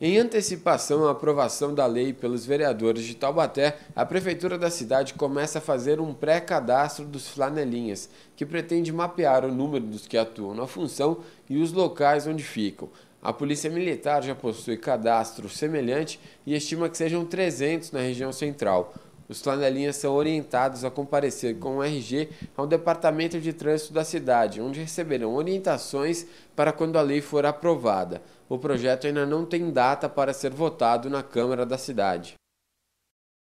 Em antecipação à aprovação da lei pelos vereadores de Taubaté, a prefeitura da cidade começa a fazer um pré-cadastro dos flanelinhas, que pretende mapear o número dos que atuam na função e os locais onde ficam. A Polícia Militar já possui cadastro semelhante e estima que sejam 300 na região central. Os flanelinhas são orientados a comparecer com o RG ao Departamento de Trânsito da cidade, onde receberão orientações para quando a lei for aprovada. O projeto ainda não tem data para ser votado na Câmara da cidade.